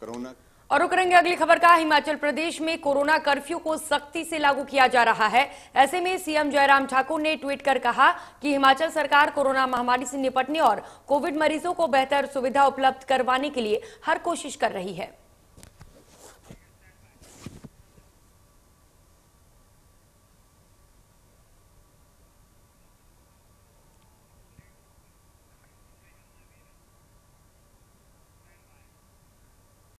corona और रुक करेंगे अगली खबर का हिमाचल प्रदेश में कोरोना कर्फ्यू को सख्ती से लागू किया जा रहा है ऐसे में सीएम जयराम ठाकुर ने ट्वीट कर कहा कि हिमाचल सरकार कोरोना महामारी से निपटने और कोविड मरीजों को बेहतर सुविधा उपलब्ध करवाने के लिए हर कोशिश कर रही है